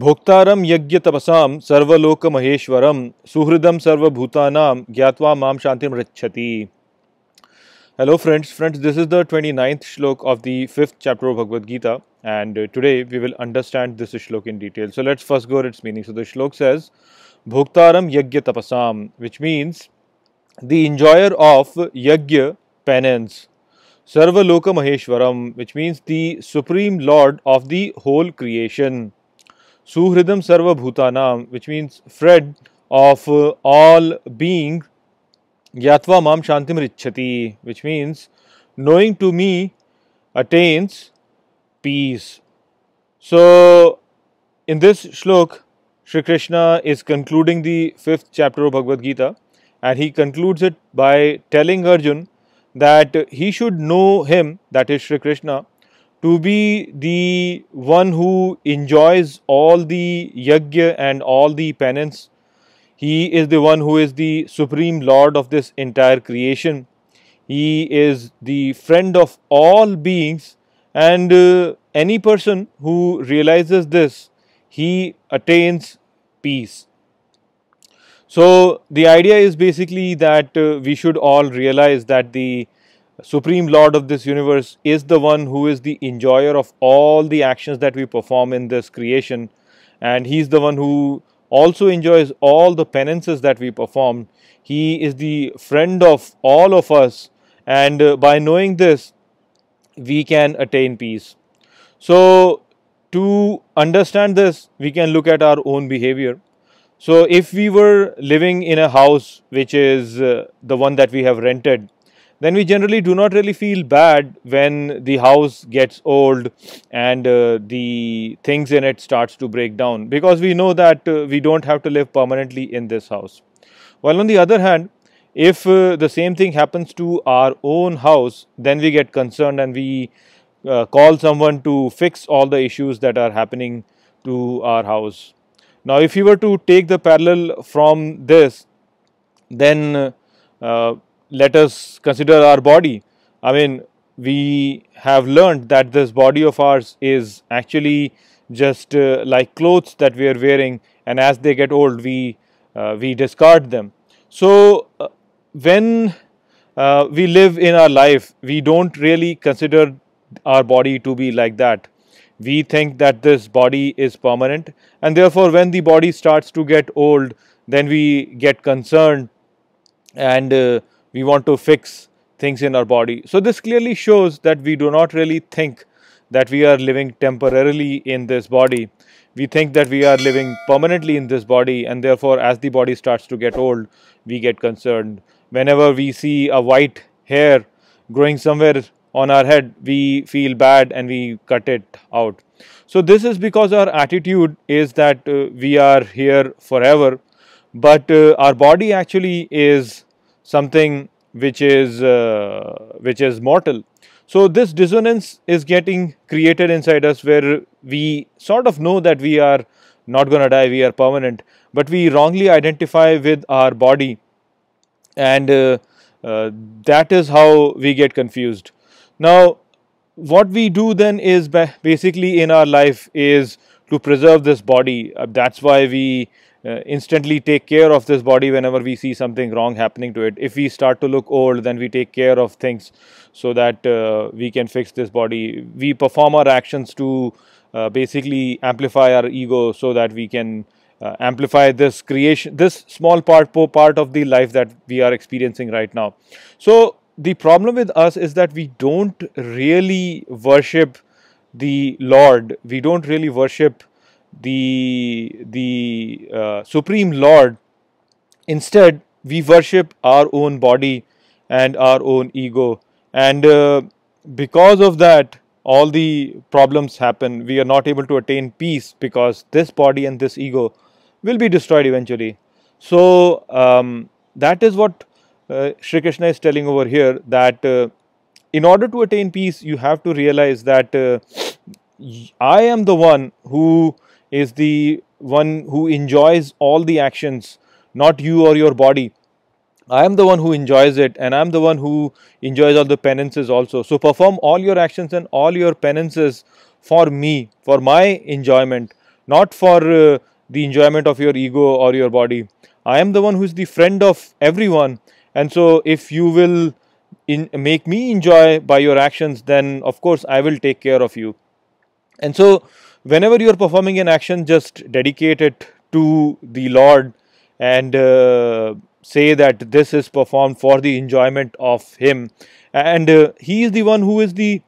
भोक्तारम यज्ञ तपसा सर्वलोक महेश्वरम सुहृदम सर्वभूता ज्ञावा माम शांति मृक्षति hello friends friends this is the twenty ninth shloka of the fifth chapter of Bhagavad Gita and today we will understand this shloka in detail so let's first go its meaning so the shloka says भोक्तारम यज्ञ तपसा which means the enjoyer of yagya penance सर्वलोक महेश्वरम which means the supreme lord of the whole creation Suhridam Sarva Bhutanam, which means Fred of uh, all being, Yatva Mam Shantim Richati, which means knowing to me attains peace. So, in this shlok, Sri Krishna is concluding the fifth chapter of Bhagavad Gita and he concludes it by telling Arjun that he should know him, that is Sri Krishna, to be the one who enjoys all the yajna and all the penance. He is the one who is the supreme lord of this entire creation. He is the friend of all beings and uh, any person who realizes this, he attains peace. So, the idea is basically that uh, we should all realize that the Supreme Lord of this universe is the one who is the enjoyer of all the actions that we perform in this creation, and He is the one who also enjoys all the penances that we perform. He is the friend of all of us, and uh, by knowing this, we can attain peace. So, to understand this, we can look at our own behavior. So, if we were living in a house which is uh, the one that we have rented, then we generally do not really feel bad when the house gets old and uh, the things in it starts to break down because we know that uh, we don't have to live permanently in this house. While on the other hand, if uh, the same thing happens to our own house, then we get concerned and we uh, call someone to fix all the issues that are happening to our house. Now, if you were to take the parallel from this, then uh, let us consider our body. I mean, we have learned that this body of ours is actually just uh, like clothes that we are wearing and as they get old we uh, we discard them so uh, when uh, we live in our life we don't really consider our body to be like that we think that this body is permanent and therefore when the body starts to get old then we get concerned and uh, we want to fix things in our body. So this clearly shows that we do not really think that we are living temporarily in this body. We think that we are living permanently in this body and therefore as the body starts to get old, we get concerned. Whenever we see a white hair growing somewhere on our head, we feel bad and we cut it out. So this is because our attitude is that uh, we are here forever, but uh, our body actually is something which is uh, which is mortal. So this dissonance is getting created inside us where we sort of know that we are not going to die, we are permanent, but we wrongly identify with our body and uh, uh, that is how we get confused. Now what we do then is basically in our life is to preserve this body, uh, that's why we uh, instantly take care of this body whenever we see something wrong happening to it. If we start to look old, then we take care of things so that uh, we can fix this body. We perform our actions to uh, basically amplify our ego so that we can uh, amplify this creation, this small part, part of the life that we are experiencing right now. So the problem with us is that we don't really worship the Lord. We don't really worship the, the uh, Supreme Lord. Instead, we worship our own body and our own ego. And uh, because of that, all the problems happen. We are not able to attain peace because this body and this ego will be destroyed eventually. So, um, that is what uh, Sri Krishna is telling over here that uh, in order to attain peace, you have to realize that uh, I am the one who is the one who enjoys all the actions, not you or your body. I am the one who enjoys it and I am the one who enjoys all the penances also. So perform all your actions and all your penances for me, for my enjoyment, not for uh, the enjoyment of your ego or your body. I am the one who is the friend of everyone. And so if you will in, make me enjoy by your actions, then of course I will take care of you. And so whenever you are performing an action, just dedicate it to the Lord and uh, say that this is performed for the enjoyment of Him. And uh, He is the one who is the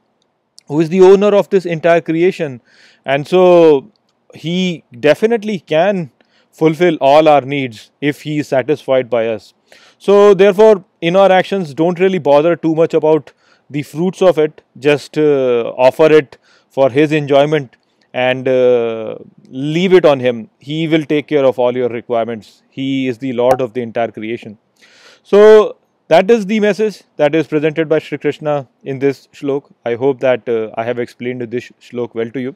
who is the owner of this entire creation, and so He definitely can fulfill all our needs if He is satisfied by us. So therefore, in our actions, don't really bother too much about the fruits of it. Just uh, offer it for His enjoyment and uh, leave it on him. He will take care of all your requirements. He is the Lord of the entire creation. So, that is the message that is presented by Sri Krishna in this shlok. I hope that uh, I have explained this shlok well to you.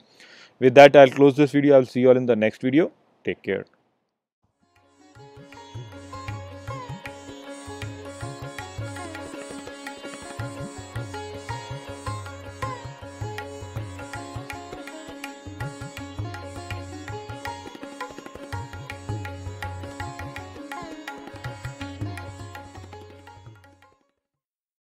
With that, I will close this video. I will see you all in the next video. Take care.